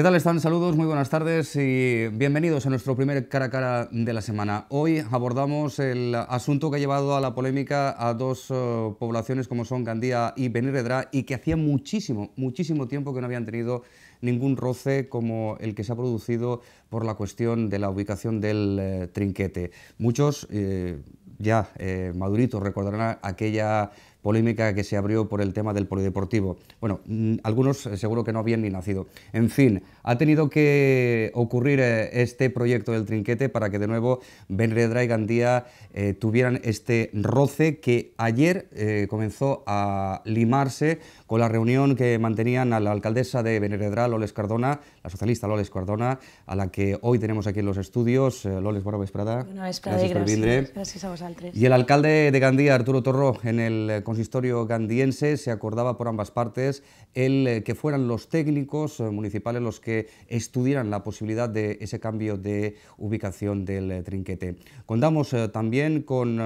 ¿Qué tal están? Saludos, muy buenas tardes y bienvenidos a nuestro primer cara a cara de la semana. Hoy abordamos el asunto que ha llevado a la polémica a dos eh, poblaciones como son Gandía y Benirredrá y que hacía muchísimo, muchísimo tiempo que no habían tenido ningún roce como el que se ha producido por la cuestión de la ubicación del eh, trinquete. Muchos eh, ya maduritos recordarán aquella polémica que se abrió por el tema del polideportivo. Bueno, mm, algunos eh, seguro que no habían ni nacido. En fin, ha tenido que ocurrir eh, este proyecto del trinquete para que de nuevo Benredra y Gandía eh, tuvieran este roce que ayer comenzó a limarse con la reunión que mantenían a la alcaldesa de Benredra, Loles Cardona, la socialista Loles Cardona, a la que hoy tenemos aquí en los estudios. Loles, buena vesprada. gracias, y gracias a vosotros. Y el alcalde de Gandía, Arturo Torró, en el consistorio gandiense se acordaba por ambas partes el eh, que fueran los técnicos eh, municipales los que estudiaran la posibilidad de ese cambio de ubicación del eh, trinquete. Contamos también con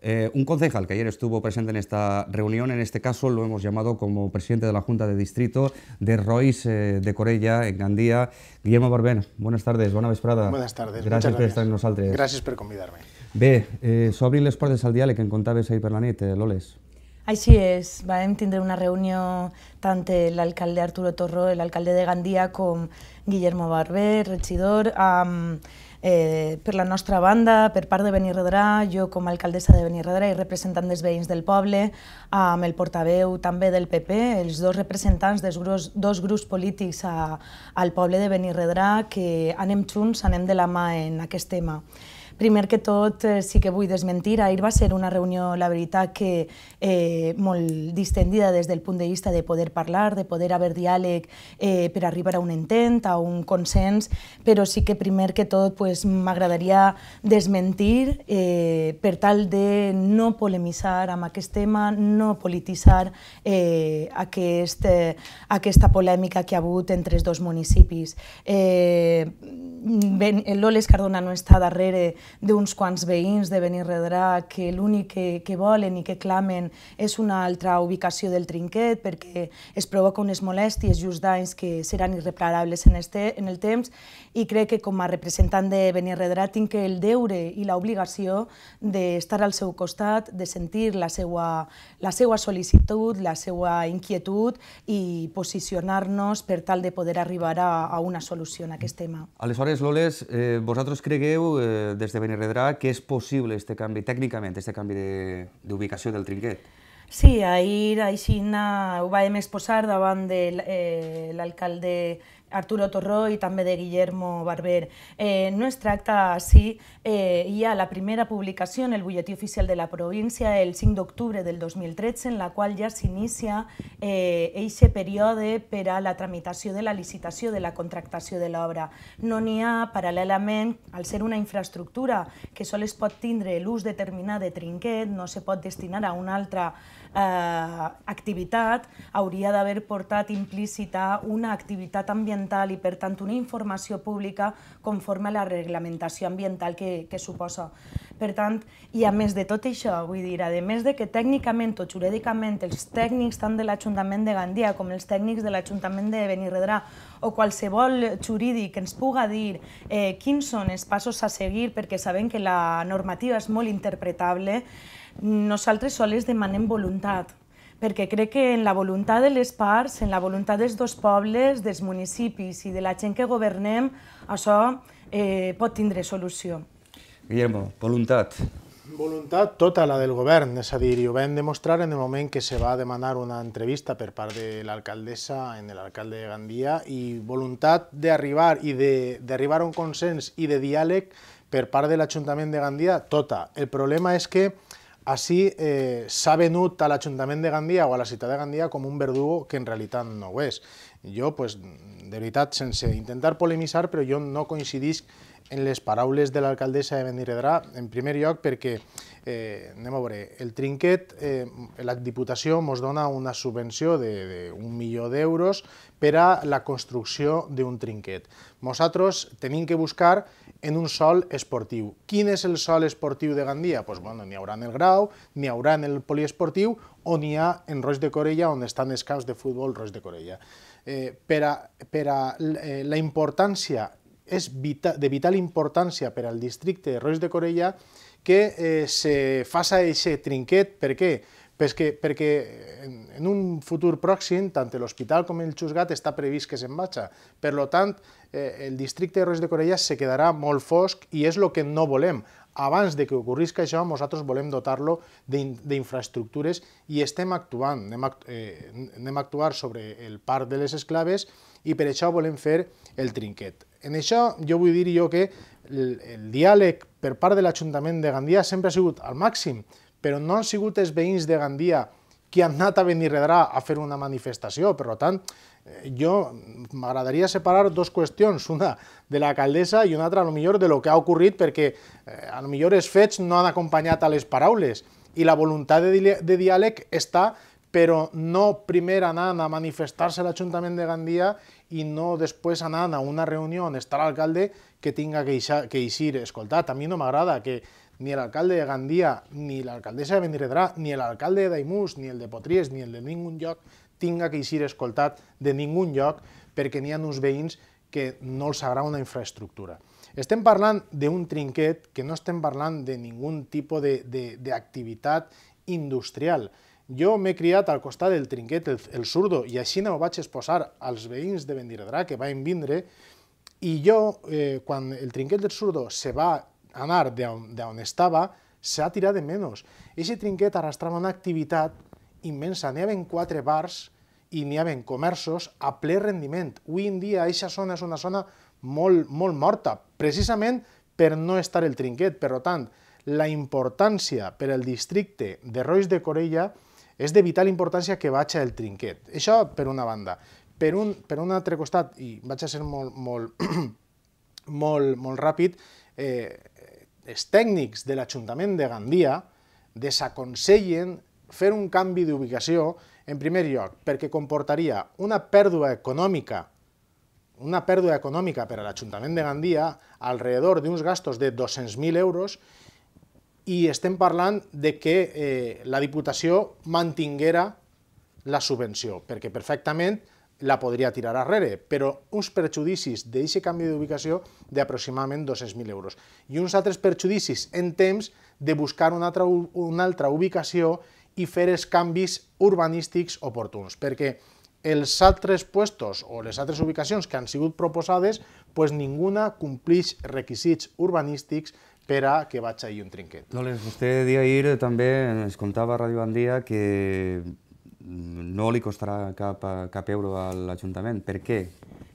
un concejal que ayer estuvo presente en esta reunión, en este caso lo hemos llamado como presidente de la Junta de Distrito de Royce de Corella, en Gandía, Guillermo Barben Buenas tardes, buena vesprada. Buenas tardes, gracias, gracias. por estar en nosotros. Gracias por convidarme. eh, s'obrin les portes al que en em ahí ahir la nit, Loles. Així és, vam tindre una reunió tant l'alcalde Arturo Torró, l'alcalde de Gandia, com Guillermo Barber, regidor, amb, eh, per la nostra banda, per part de Benirredrà, jo com a alcaldessa de Benirredrà i representant dels veïns del poble, amb el portaveu també del PP, els dos representants dels dos grups polítics a, al poble de Benirredrà, que anem junts, anem de la mà en aquest tema. Primer que tot, eh, sí que vull desmentir, ahir va ser una reunió, la veritat, que eh, molt distendida des del punt de vista de poder parlar, de poder haver diàleg eh, per arribar a un intent, a un consens, però sí que primer que tot pues, m'agradaria desmentir eh, per tal de no polemitzar amb aquest tema, no polititzar eh, aquest, eh, aquesta polèmica que ha hagut entre els dos municipis. Eh, ben, L'Oles Cardona no està darrere d'uns quants veïns de Benirredrà que l'únic que, que volen i que clamen és una altra ubicació del trinquet perquè es provoca unes molèsties i uns danys que seran irreparables en, este, en el temps i crec que com a representant de Benirredrà tinc el deure i l'obligació d'estar al seu costat, de sentir la seva, la seva sol·licitud, la seva inquietud i posicionar-nos per tal de poder arribar a, a una solució en aquest tema. Aleshores, Loles, eh, vosaltres cregueu, eh, des de de Benirredrà, que és possible este canvi, tècnicament, este canvi d'ubicació de, del trinquet? Sí, ahir així ho vam exposar davant de eh, l'alcalde eh, Arturo Torró i també de Guillermo Barber. Eh, no es tracta així, sí, eh, hi ha la primera publicació en el butlletí oficial de la província el 5 d'octubre del 2013, en la qual ja s'inicia eh, eixe període per a la tramitació de la licitació de la contractació de l'obra. No n'hi ha, paral·lelament, al ser una infraestructura que sols pot tindre l'ús determinat de trinquet, no se pot destinar a una altra eh, activitat hauria d'haver portat implícita una activitat ambiental i, per tant, una informació pública conforme a la reglamentació ambiental que, que suposa. Per tant, i a més de tot això, vull dir, a més de que tècnicament o jurídicament els tècnics tant de l'Ajuntament de Gandia com els tècnics de l'Ajuntament de Benirredrà o qualsevol jurídic ens puga dir eh, quins són els passos a seguir perquè sabem que la normativa és molt interpretable, nosaltres sols demanem voluntat perquè crec que en la voluntat de les parts, en la voluntat dels dos pobles, dels municipis i de la gent que governem, això eh, pot tindre solució. Guillermo, voluntat. Voluntat tota la del govern, és a dir, i ho vam demostrar en el moment que se va demanar una entrevista per part de l'alcaldessa en l'alcalde de Gandia i voluntat d'arribar i d'arribar a un consens i de diàleg per part de l'Ajuntament de Gandia, tota. El problema és que així eh, s'ha venut a l'Ajuntament de Gandia o a la ciutat de Gandia com un verdugo que en realitat no ho és. Jo, pues, de veritat, sense intentar polemitzar, però jo no coincidisc en les paraules de l'alcaldessa de Benirredrà, en primer lloc perquè, eh, anem a veure, el trinquet, eh, la Diputació ens dona una subvenció d'un milió d'euros per a la construcció d'un trinquet. Nosaltres tenim que buscar en un sol esportiu. Quin és el sol esportiu de Gandia? Doncs pues, bueno, n'hi haurà en el Grau, n'hi haurà en el poliesportiu o n'hi ha en Roig de Corella, on estan els camps de futbol Roig de Corella. Eh, per a, per a eh, la importància és vital, de vital importància per al districte de Roig de Corella que eh, se faça aquest trinquet. Per què? Perquè, perquè en un futur pròxim, tant l'hospital com el Xusgat està previst que se'n vagi. Per tant, eh, el districte de Roig de Corella se quedarà molt fosc i és el que no volem. Abans de que ocorrisca això, nosaltres volem dotar-lo d'infraestructures i estem actuant. Anem a, eh, anem a actuar sobre el parc de les esclaves i per això volem fer el trinquet. En això jo vull dir jo que el, el diàleg per part de l'Ajuntament de Gandia sempre ha sigut al màxim, però no han sigut els veïns de Gandia qui han anat a Benirredrà a fer una manifestació. Per tant, eh, jo m'agradaria separar dues qüestions, una de l'alcaldessa i una altra, a lo millor, de lo que ha ocorrit, perquè eh, a lo millor els fets no han acompanyat a les paraules i la voluntat de, di de diàleg està però no primer anant a manifestar-se a l'Ajuntament de Gandia i no després anant a una reunió on està l'alcalde que tinga que, ixa, que eixir. Escoltat, a mi no m'agrada que ni l'alcalde de Gandia, ni l'alcaldessa de Benirredrà, ni l'alcalde de Daimús, ni el de Potries, ni el de ningun lloc tinga que eixir escoltat de ningun lloc perquè n'hi ha uns veïns que no els agrada una infraestructura. Estem parlant d'un trinquet que no estem parlant de ningun tipus d'activitat industrial. Jo m'he criat al costat del trinquet, el, el surdo, i així no ho vaig exposar als veïns de Vendiradrà, que van vindre, i jo, eh, quan el trinquet del surdo se va anar d'on estava, s'ha tirat de menys. Eixe trinquet arrastrava una activitat immensa. N'hi havia quatre bars i n'hi havia comerços a ple rendiment. Avui en dia, eixa zona és una zona molt, molt morta, precisament per no estar el trinquet. Per tant, la importància per al districte de Rois de Corella és de vital importància que vaig al trinquet. Això per una banda. Per un, per un altre costat, i vaig a ser molt, molt, molt, molt ràpid, eh, els tècnics de l'Ajuntament de Gandia desaconsellen fer un canvi d'ubicació en primer lloc perquè comportaria una pèrdua econòmica una pèrdua econòmica per a l'Ajuntament de Gandia alrededor d'uns gastos de 200.000 euros i estem parlant de que eh, la Diputació mantinguera la subvenció, perquè perfectament la podria tirar arrere, però uns perjudicis d'aquest canvi d'ubicació d'aproximadament 200.000 euros i uns altres perjudicis en temps de buscar una altra, una altra ubicació i fer els canvis urbanístics oportuns, perquè els altres puestos o les altres ubicacions que han sigut proposades, pues ninguna complix requisits urbanístics per a que vaig ahir un trinquet. L'Oles, doncs vostè dia ahir eh, també ens contava a Ràdio Bandia que no li costarà cap, cap euro a l'Ajuntament. Per què?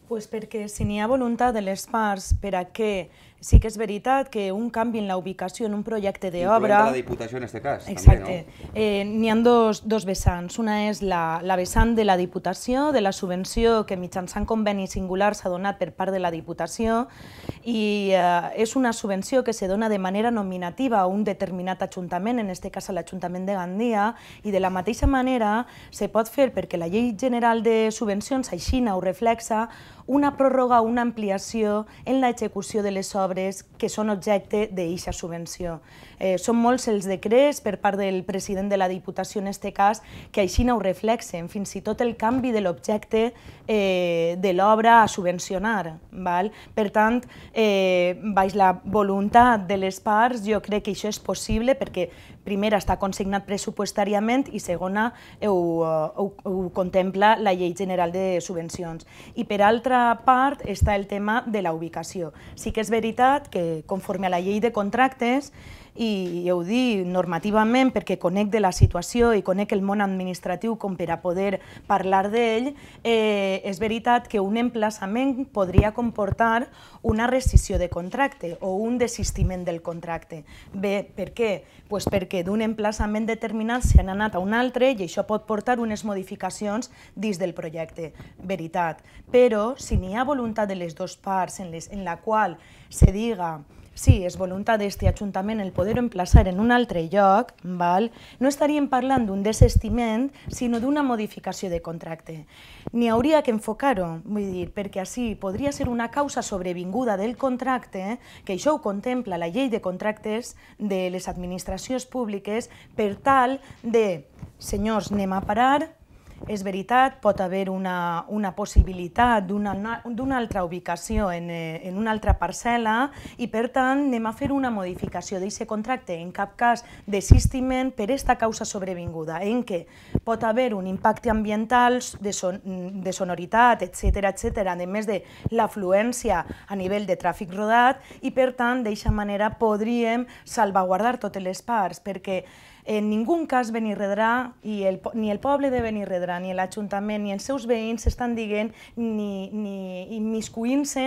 Pues perquè si n'hi ha voluntat de les parts per a que sí que és veritat que un canvi en la ubicació en un projecte d'obra... Incluent la Diputació en aquest cas, Exacte. també, no? Eh, N'hi ha dos, dos vessants. Una és la, la vessant de la Diputació, de la subvenció que mitjançant conveni singular s'ha donat per part de la Diputació i eh, és una subvenció que se dona de manera nominativa a un determinat ajuntament, en este cas a l'Ajuntament de Gandia, i de la mateixa manera se pot fer perquè la llei general de subvencions aixina ho reflexa una pròrroga o una ampliació en l'execució de les obres que són objecte d'eixa subvenció. Eh, són molts els decrets per part del president de la Diputació, en este cas, que així no ho reflexen, fins i tot el canvi de l'objecte eh, de l'obra a subvencionar. Val? Per tant, eh, baix la voluntat de les parts, jo crec que això és possible perquè primera, està consignat pressupostàriament i segona, ho, ho, ho contempla la llei general de subvencions. I per altra part està el tema de la ubicació. Sí que és veritat que conforme a la llei de contractes, i ho dic normativament perquè conec de la situació i conec el món administratiu com per a poder parlar d'ell, eh, és veritat que un emplaçament podria comportar una rescisió de contracte o un desistiment del contracte. Bé, per què? Pues perquè perquè d'un emplaçament determinat se n'ha anat a un altre i això pot portar unes modificacions dins del projecte, veritat. Però si n'hi ha voluntat de les dues parts en, les, en la qual se diga sí, és voluntat d'aquest Ajuntament el poder emplaçar en un altre lloc, val? no estaríem parlant d'un desestiment, sinó d'una modificació de contracte. Ni hauria que enfocar-ho, vull dir, perquè així podria ser una causa sobrevinguda del contracte, que això ho contempla la llei de contractes de les administracions públiques, per tal de, senyors, anem a parar, és veritat, pot haver una, una possibilitat d'una altra ubicació en, eh, en una altra parcel·la i, per tant, anem a fer una modificació d'aquest contracte, en cap cas desistiment per esta causa sobrevinguda, en què pot haver un impacte ambiental de, son, de sonoritat, etc etc, a més de l'afluència a nivell de tràfic rodat i, per tant, d'aquesta manera podríem salvaguardar totes les parts, perquè en ningú cas Benirredrà, i el, ni el poble de Benirredrà, ni l'Ajuntament, ni els seus veïns s'estan dient ni, ni immiscuint-se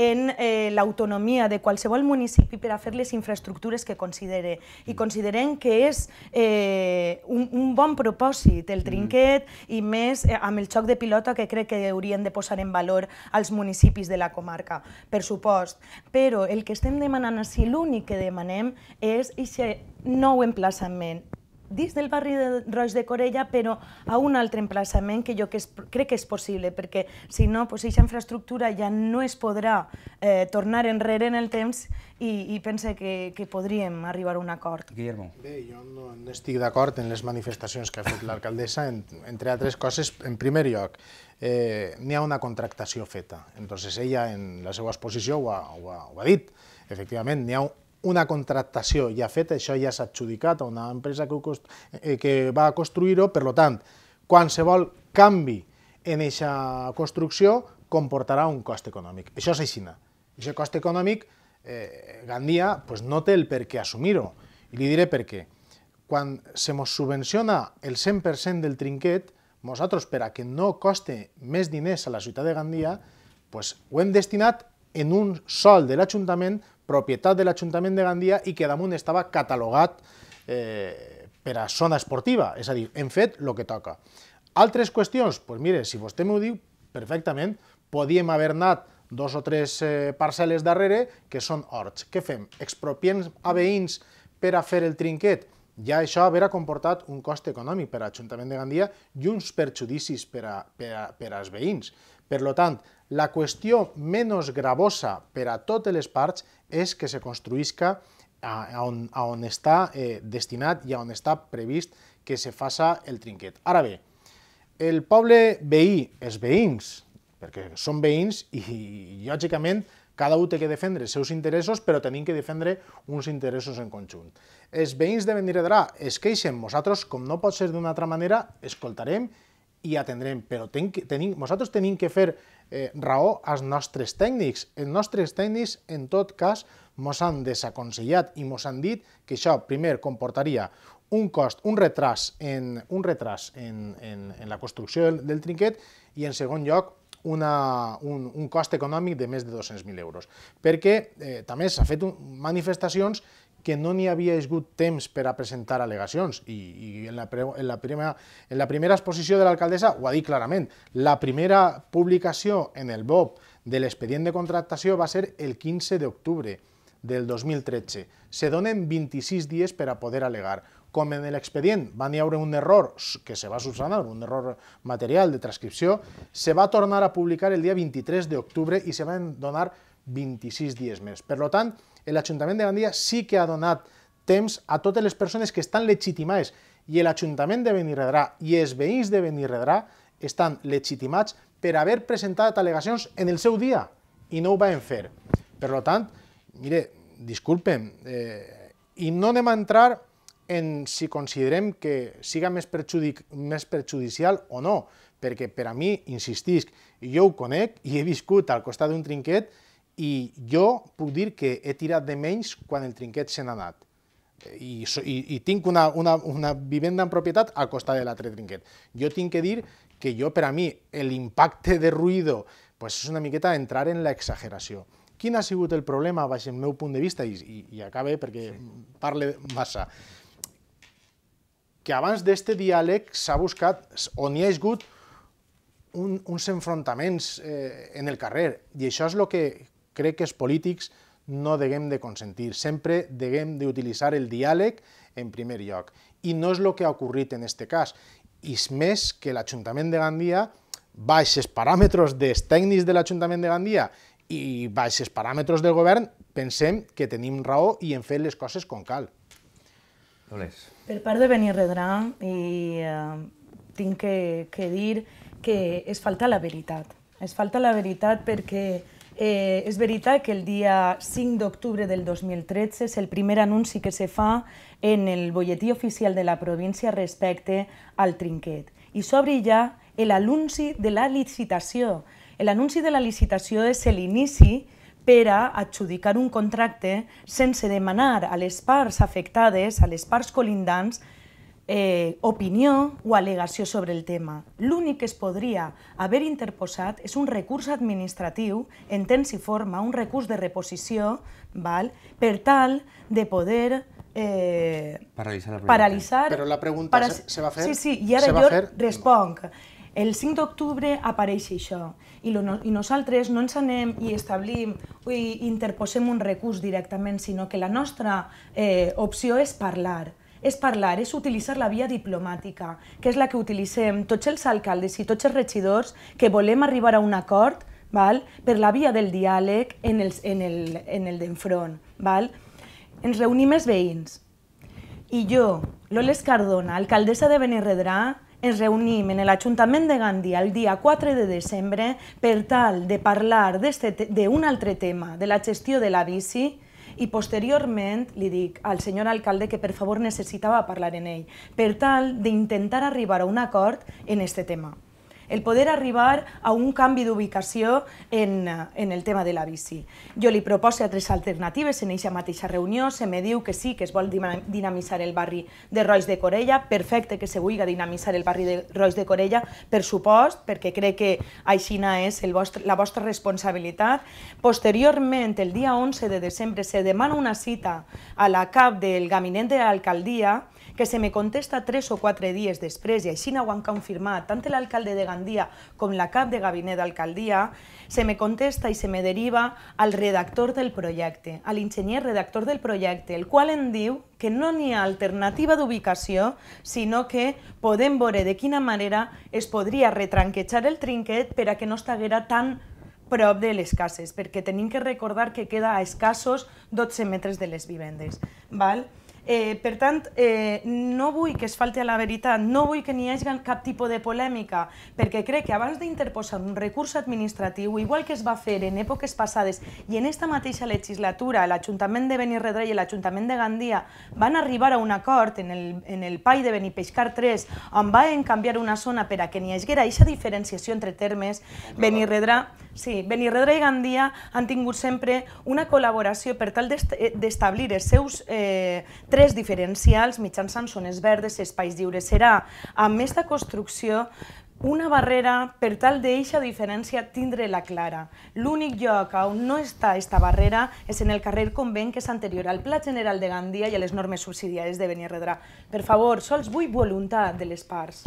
en eh, l'autonomia de qualsevol municipi per a fer les infraestructures que considere. I mm. considerem que és eh, un, un bon propòsit el mm. trinquet i més eh, amb el xoc de pilota que crec que haurien de posar en valor als municipis de la comarca, per supost. Però el que estem demanant així, l'únic que demanem és eixe nou emplaçament dins del barri de Roig de Corella, però a un altre emplaçament que jo que és, crec que és possible, perquè si no, doncs, aquesta infraestructura ja no es podrà eh, tornar enrere en el temps i, i pense que, que podríem arribar a un acord. Guillermo. Bé, jo no, no estic d'acord en les manifestacions que ha fet l'alcaldessa, en, entre altres coses, en primer lloc, eh, n'hi ha una contractació feta. Entonces ella en la seva exposició ho ha, ho ha, ho ha dit. Efectivament, n'hi ha una contractació ja feta, això ja s'ha adjudicat a una empresa que, cost... Eh, que va construir-ho, per tant, qualsevol canvi en aquesta construcció comportarà un cost econòmic. Això és així. Aquest cost econòmic, eh, Gandia pues, no té el per què assumir-ho. I li diré per què. Quan se mos subvenciona el 100% del trinquet, nosaltres, per a que no coste més diners a la ciutat de Gandia, pues, ho hem destinat en un sol de l'Ajuntament propietat de l'Ajuntament de Gandia i que damunt estava catalogat eh, per a zona esportiva, és a dir, hem fet el que toca. Altres qüestions, doncs mire, si vostè m'ho diu, perfectament, podíem haver anat dos o tres eh, parcel·les darrere que són horts. Què fem? Expropiem a veïns per a fer el trinquet? Ja això haurà comportat un cost econòmic per a l'Ajuntament de Gandia i uns perjudicis per, a, per, a, per als veïns. Per tant, la qüestió menys gravosa per a totes les parts és que se construïsca a on, a on està eh, destinat i a on està previst que se faça el trinquet. Ara bé, el poble veí, els veïns, perquè són veïns i, lògicament, cada un té que defendre els seus interessos, però tenim que defendre uns interessos en conjunt. Els veïns de Benirredrà es queixen, nosaltres, com no pot ser d'una altra manera, escoltarem i atendrem, però ten, tenim, nosaltres tenim que fer eh, raó als nostres tècnics. Els nostres tècnics, en tot cas, mos han desaconsellat i mos han dit que això, primer, comportaria un cost, un retras en, un retras en, en, en la construcció del, del trinquet i, en segon lloc, una, un, un cost econòmic de més de 200.000 euros. Perquè eh, també s'ha fet un, manifestacions que no n'hi havia hagut temps per a presentar al·legacions i, i en, la pre, en, la primera, en la primera exposició de l'alcaldessa ho ha dit clarament. La primera publicació en el BOP de l'expedient de contractació va ser el 15 d'octubre del 2013. Se donen 26 dies per a poder al·legar. Com en l'expedient van hi haure un error que se va subsanar, un error material de transcripció, se va tornar a publicar el dia 23 d'octubre i se van donar 26 dies més. Per tant, l'Ajuntament de Gandia sí que ha donat temps a totes les persones que estan legitimades i l'Ajuntament de Benirredrà i els veïns de Benirredrà estan legitimats per haver presentat al·legacions en el seu dia i no ho van fer. Per tant, mire, disculpen, eh, i no anem a entrar en si considerem que siga més, perjudic, més perjudicial o no, perquè per a mi, insistisc, jo ho conec i he viscut al costat d'un trinquet i jo puc dir que he tirat de menys quan el trinquet se n'ha anat. I, i, i tinc una, una, una vivenda en propietat al costat de l'altre trinquet. Jo tinc que dir que jo, per a mi, l'impacte de ruïdo pues és una miqueta entrar en l'exageració. Quin ha sigut el problema, baix el meu punt de vista, i, i, i acabe perquè sí. parle massa, que abans d'aquest diàleg s'ha buscat, o n'hi ha hagut un, uns enfrontaments eh, en el carrer, i això és el que crec que els polítics no deguem de consentir, sempre deguem d'utilitzar el diàleg en primer lloc. I no és el que ha ocorrit en aquest cas. I és més que l'Ajuntament de Gandia, baix els paràmetres dels tècnics de l'Ajuntament de Gandia i baix els paràmetres del govern, pensem que tenim raó i hem fet les coses com cal. Dolors. Per part de Benirredrà, i, eh, tinc que, que dir que es falta la veritat. Es falta la veritat perquè Eh, és veritat que el dia 5 d'octubre del 2013 és el primer anunci que se fa en el bolletí oficial de la província respecte al trinquet. I s'obre ja l'anunci de la licitació. L'anunci de la licitació és l'inici per a adjudicar un contracte sense demanar a les parts afectades, a les parts colindants, eh, opinió o al·legació sobre el tema. L'únic que es podria haver interposat és un recurs administratiu en temps i forma, un recurs de reposició, val? per tal de poder eh, paralitzar, la pregunta. paralitzar... Però la pregunta para... se va fer? Sí, sí, i ara jo fer? responc. El 5 d'octubre apareix això i, lo, i nosaltres no ens anem i establim i interposem un recurs directament, sinó que la nostra eh, opció és parlar és parlar, és utilitzar la via diplomàtica, que és la que utilitzem tots els alcaldes i tots els regidors que volem arribar a un acord val? per la via del diàleg en, els, en el, en el d'enfront. Val? Ens reunim els veïns i jo, l'Oles Cardona, alcaldessa de Benirredrà, ens reunim en l'Ajuntament de Gandia el dia 4 de desembre per tal de parlar d'un altre tema, de la gestió de la bici, i posteriorment li dic al senyor alcalde que per favor necessitava parlar en ell per tal d'intentar arribar a un acord en aquest tema el poder arribar a un canvi d'ubicació en, eh, en el tema de la bici. Jo li proposo tres alternatives en eixa mateixa reunió, se me diu que sí, que es vol dinamitzar el barri de Roig de Corella, perfecte que se vulgui dinamitzar el barri de Roig de Corella, per supost, perquè crec que aixina és el vostre, la vostra responsabilitat. Posteriorment, el dia 11 de desembre, se demana una cita a la CAP del Gabinet de l'Alcaldia que se me contesta tres o quatre dies després, i així ho han confirmat tant l'alcalde de Gandia com la cap de gabinet d'alcaldia, se me contesta i se me deriva al redactor del projecte, a l'enginyer redactor del projecte, el qual em diu que no n'hi ha alternativa d'ubicació, sinó que podem veure de quina manera es podria retranquejar el trinquet per a que no estiguera tan prop de les cases, perquè tenim que recordar que queda a escassos 12 metres de les vivendes. Val? Eh, per tant, eh, no vull que es falti a la veritat, no vull que n'hi hagi cap tipus de polèmica, perquè crec que abans d'interposar un recurs administratiu, igual que es va fer en èpoques passades i en esta mateixa legislatura, l'Ajuntament de Benirredre i l'Ajuntament de Gandia van arribar a un acord en el, en el PAI de Benipeixcar 3, on van canviar una zona per a que n'hi haguera aquesta diferenciació entre termes, Benirredre... Benirredre Sí, Benirredra i Gandia han tingut sempre una col·laboració per tal eh, d'establir els seus eh, tres diferencials mitjançant zones verdes i espais lliures. Serà amb de construcció una barrera per tal d'eixa diferència tindre-la clara. L'únic lloc on no està aquesta barrera és en el carrer Convent, que és anterior al Pla General de Gandia i a les normes subsidiàries de Benirredrà. Per favor, sols vull voluntat de les parts.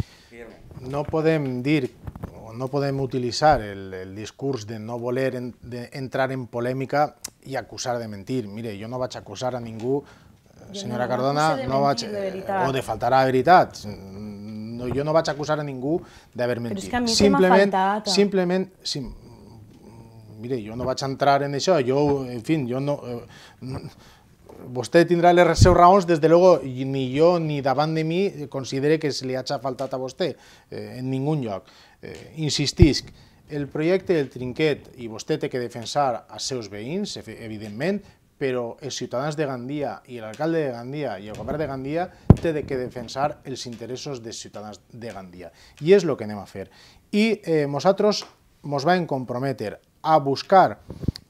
No podem dir no, podem utilitzar el, el discurs de no voler en, de entrar en polèmica i acusar de mentir. Mire, jo no vaig acusar a ningú, eh, senyora no Cardona, no, de no vaig... De o de faltar a la veritat. No, jo no vaig acusar a ningú d'haver mentit. Però és que a mi simplement, faltat. Eh? Simplement, sim, mire, jo no vaig entrar en això, jo, en fi, jo no... Eh, vostè tindrà les seus raons, des de luego, ni jo ni davant de mi considere que se li hagi faltat a vostè eh, en ningun lloc. Eh, insistisc, el projecte del Trinquet, i vostè té que defensar els seus veïns, evidentment, però els ciutadans de Gandia i l'alcalde de Gandia i el govern de Gandia té de que defensar els interessos dels ciutadans de Gandia. I és el que anem a fer. I eh, nosaltres ens vam comprometre a buscar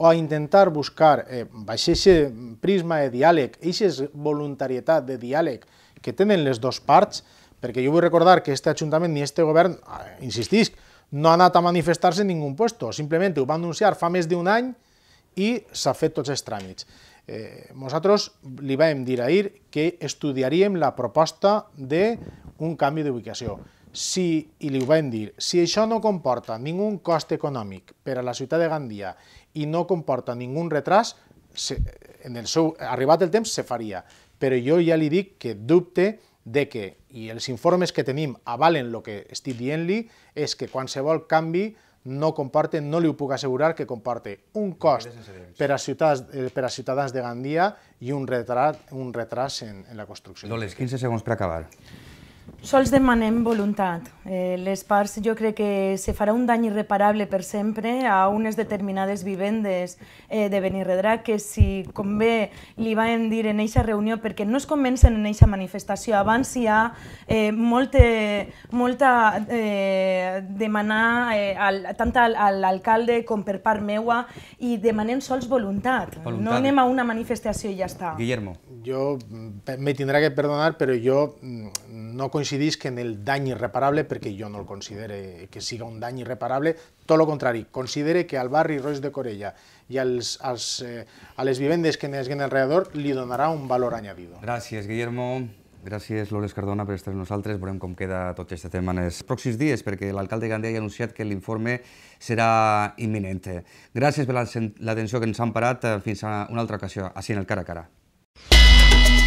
o a intentar buscar eh, aquest prisma de diàleg, aquesta voluntarietat de diàleg que tenen les dues parts, perquè jo vull recordar que aquest Ajuntament ni aquest govern, ah, insistisc, no ha anat a manifestar-se en ningú lloc, simplement ho va anunciar fa més d'un any i s'ha fet tots els tràmits. Eh, nosaltres li vam dir ahir que estudiaríem la proposta d'un canvi d'ubicació. Si, i li ho vam dir, si això no comporta ningú cost econòmic per a la ciutat de Gandia i no comporta ningú retras, se, en el seu, arribat el temps se faria. Però jo ja li dic que dubte de que, i els informes que tenim avalen el que estic dient-li, és que qualsevol canvi no comporta, no li ho puc assegurar, que comporta un cost per a, ciutadans, eh, per a ciutadans de Gandia i un retrat, un retras en, en la construcció. Doles, 15 segons per acabar. Sols demanem voluntat. Eh, les parts jo crec que se farà un dany irreparable per sempre a unes determinades vivendes eh, de Benirredrà que si convé li vam dir en eixa reunió perquè no es comencen en eixa manifestació. Abans hi ha eh, molte, molta eh, demanar eh, al, tant a l'alcalde com per part meua i demanem sols voluntat. voluntat. No anem a una manifestació i ja està. Guillermo jo me tindrà que perdonar, però jo mm, no coincidisc en el dany irreparable perquè jo no el considere que siga un dany irreparable, tot el contrari, considere que al barri Roig de Corella i als, als, eh, a les vivendes que n'hi alrededor li donarà un valor añadido. Gràcies, Guillermo. Gràcies, Loles Cardona, per estar amb nosaltres. Veurem com queda tot aquest tema en els pròxims dies, perquè l'alcalde Gandia ha anunciat que l'informe serà imminent. Gràcies per l'atenció que ens han parat. Fins a una altra ocasió, així en el cara a cara. Thank you.